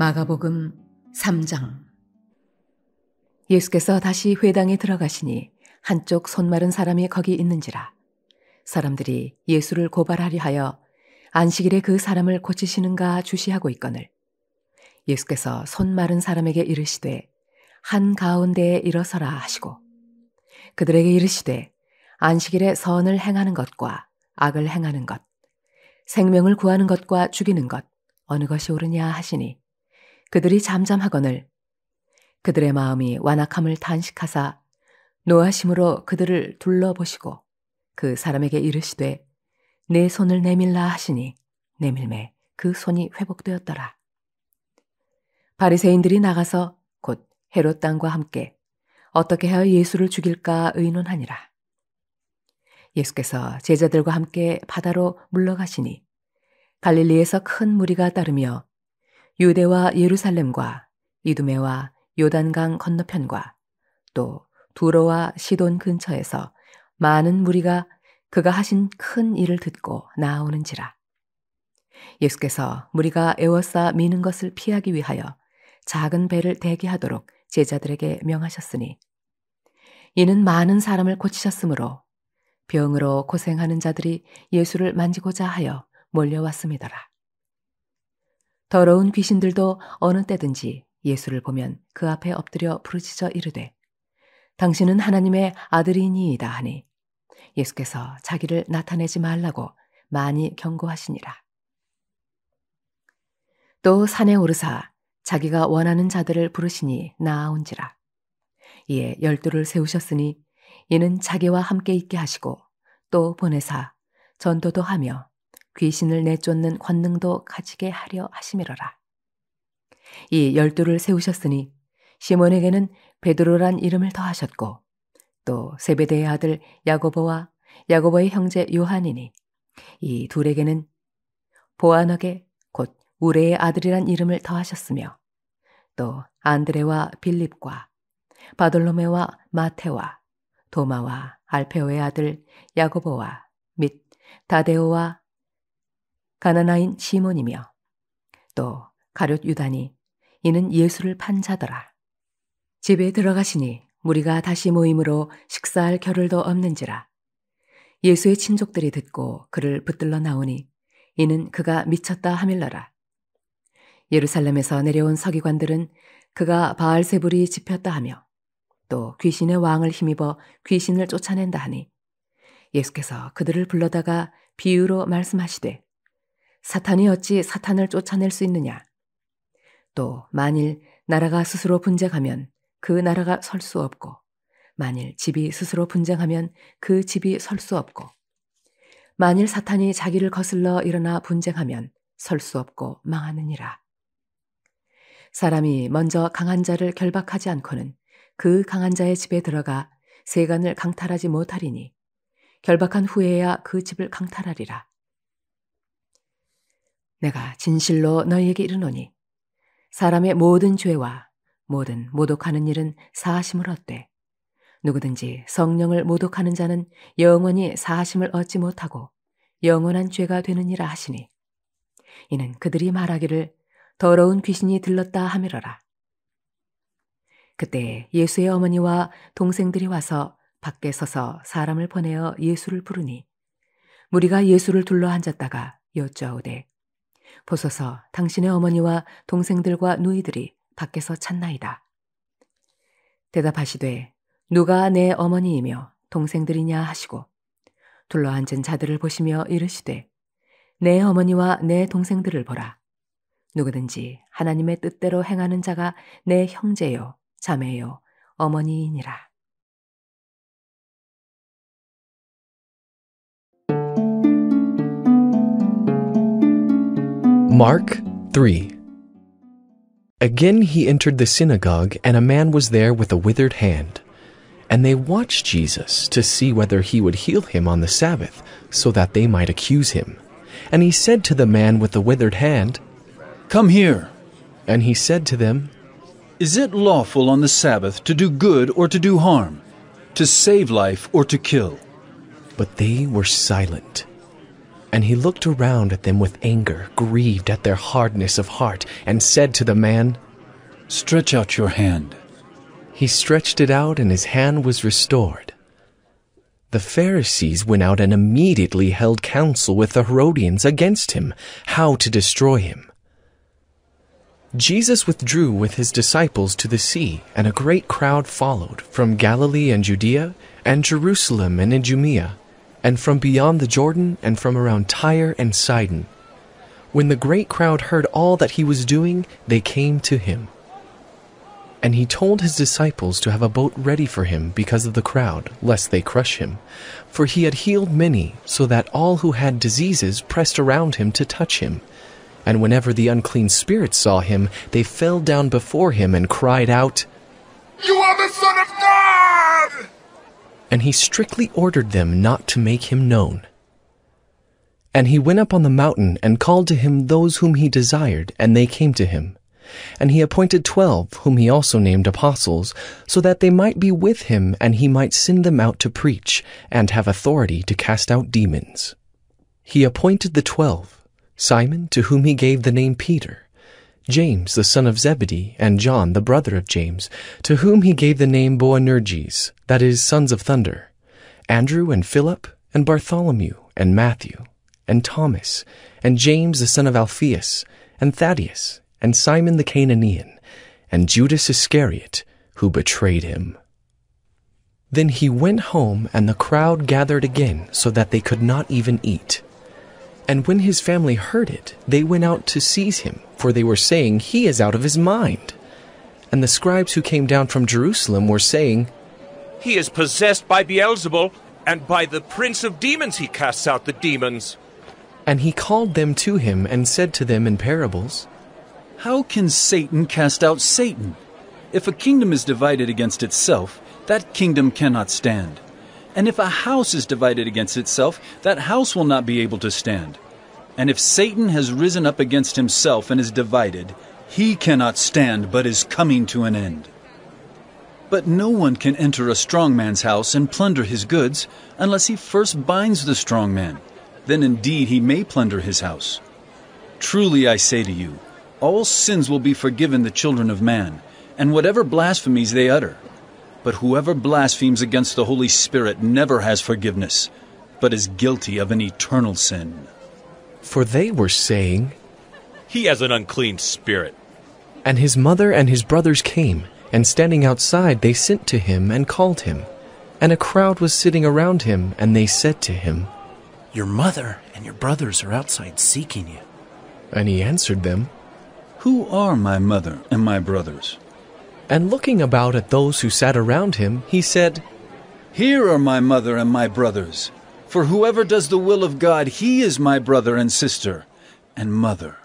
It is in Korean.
마가복음 3장 예수께서 다시 회당에 들어가시니 한쪽 손마른 사람이 거기 있는지라 사람들이 예수를 고발하려 하여 안식일에 그 사람을 고치시는가 주시하고 있거늘 예수께서 손마른 사람에게 이르시되 한 가운데에 일어서라 하시고 그들에게 이르시되 안식일에 선을 행하는 것과 악을 행하는 것 생명을 구하는 것과 죽이는 것 어느 것이 옳으냐 하시니 그들이 잠잠하거늘 그들의 마음이 완악함을 단식하사 노하심으로 그들을 둘러보시고 그 사람에게 이르시되 내 손을 내밀라 하시니 내밀매 그 손이 회복되었더라. 바리새인들이 나가서 곧 헤롯 땅과 함께 어떻게 하여 예수를 죽일까 의논하니라. 예수께서 제자들과 함께 바다로 물러가시니 갈릴리에서 큰 무리가 따르며 유대와 예루살렘과 이두메와 요단강 건너편과 또 두로와 시돈 근처에서 많은 무리가 그가 하신 큰 일을 듣고 나오는지라 예수께서 무리가 에워싸 미는 것을 피하기 위하여 작은 배를 대기하도록 제자들에게 명하셨으니 이는 많은 사람을 고치셨으므로 병으로 고생하는 자들이 예수를 만지고자 하여 몰려왔습니다라 더러운 귀신들도 어느 때든지 예수를 보면 그 앞에 엎드려 부르짖어 이르되 당신은 하나님의 아들이니이다 하니 예수께서 자기를 나타내지 말라고 많이 경고하시니라. 또 산에 오르사 자기가 원하는 자들을 부르시니 나아온지라. 이에 열두를 세우셨으니 이는 자기와 함께 있게 하시고 또 보내사 전도도 하며 귀신을 내쫓는 권능도 가지게 하려 하심이로라. 이 열두를 세우셨으니 시몬에게는 베드로란 이름을 더하셨고 또 세베대의 아들 야고보와 야고보의 형제 요한이니 이 둘에게는 보아너게 곧 우레의 아들이란 이름을 더하셨으며 또 안드레와 빌립과 바돌로메와 마테와 도마와 알페오의 아들 야고보와 및 다데오와 가나나인 시몬이며 또 가룟 유단이 이는 예수를 판 자더라. 집에 들어가시니 무리가 다시 모임으로 식사할 겨를도 없는지라. 예수의 친족들이 듣고 그를 붙들러 나오니 이는 그가 미쳤다 하밀러라. 예루살렘에서 내려온 서기관들은 그가 바알세불이 집혔다 하며 또 귀신의 왕을 힘입어 귀신을 쫓아낸다 하니 예수께서 그들을 불러다가 비유로 말씀하시되 사탄이 어찌 사탄을 쫓아낼 수 있느냐? 또 만일 나라가 스스로 분쟁하면 그 나라가 설 수 없고 만일 집이 스스로 분쟁하면 그 집이 설 수 없고 만일 사탄이 자기를 거슬러 일어나 분쟁하면 설 수 없고 망하느니라. 사람이 먼저 강한 자를 결박하지 않고는 그 강한 자의 집에 들어가 세간을 강탈하지 못하리니 결박한 후에야 그 집을 강탈하리라. 내가 진실로 너희에게 이르노니 사람의 모든 죄와 모든 모독하는 일은 사심을 얻되 누구든지 성령을 모독하는 자는 영원히 사심을 얻지 못하고 영원한 죄가 되느니라 하시니 이는 그들이 말하기를 더러운 귀신이 들렀다 하미러라 그때 예수의 어머니와 동생들이 와서 밖에 서서 사람을 보내어 예수를 부르니 무리가 예수를 둘러 앉았다가 여쭈아오되 보소서 당신의 어머니와 동생들과 누이들이 밖에서 찾나이다. 대답하시되 누가 내 어머니이며 동생들이냐 하시고 둘러앉은 자들을 보시며 이르시되 내 어머니와 내 동생들을 보라. 누구든지 하나님의 뜻대로 행하는 자가 내 형제요, 자매요, 어머니이니라. Mark 3 Again he entered the synagogue, and a man was there with a withered hand. And they watched Jesus to see whether he would heal him on the Sabbath, so that they might accuse him. And he said to the man with the withered hand, Come here. And he said to them, Is it lawful on the Sabbath to do good or to do harm, to save life or to kill? But they were silent and he looked around at them with anger, grieved at their hardness of heart, and said to the man, Stretch out your hand. He stretched it out, and his hand was restored. The Pharisees went out and immediately held counsel with the Herodians against him, how to destroy him. Jesus withdrew with his disciples to the sea, and a great crowd followed from Galilee and Judea, and Jerusalem and Idumea, and from beyond the Jordan, and from around Tyre and Sidon. When the great crowd heard all that he was doing, they came to him. And he told his disciples to have a boat ready for him because of the crowd, lest they crush him. For he had healed many, so that all who had diseases pressed around him to touch him. And whenever the unclean spirits saw him, they fell down before him and cried out, You are the Son of God! and he strictly ordered them not to make him known. And he went up on the mountain and called to him those whom he desired, and they came to him. And he appointed twelve, whom he also named apostles, so that they might be with him, and he might send them out to preach, and have authority to cast out demons. He appointed the twelve, Simon, to whom he gave the name Peter, James the son of Zebedee, and John the brother of James, to whom he gave the name Boanerges, that is, sons of thunder, Andrew and Philip, and Bartholomew, and Matthew, and Thomas, and James the son of Alphaeus, and Thaddeus, and Simon the Canaanian, and Judas Iscariot, who betrayed him. Then he went home, and the crowd gathered again, so that they could not even eat. And when his family heard it, they went out to seize him, for they were saying, He is out of his mind. And the scribes who came down from Jerusalem were saying, He is possessed by Beelzebul, and by the prince of demons he casts out the demons. And he called them to him and said to them in parables, How can Satan cast out Satan? If a kingdom is divided against itself, that kingdom cannot stand. And if a house is divided against itself, that house will not be able to stand. And if Satan has risen up against himself and is divided, he cannot stand but is coming to an end. But no one can enter a strong man's house and plunder his goods unless he first binds the strong man. Then indeed he may plunder his house. Truly I say to you, all sins will be forgiven the children of man, and whatever blasphemies they utter. But whoever blasphemes against the Holy Spirit never has forgiveness, but is guilty of an eternal sin. For they were saying, He has an unclean spirit. And his mother and his brothers came, and standing outside they sent to him and called him. And a crowd was sitting around him, and they said to him, Your mother and your brothers are outside seeking you. And he answered them, Who are my mother and my brothers? and looking about at those who sat around him, he said, Here are my mother and my brothers. For whoever does the will of God, he is my brother and sister and mother.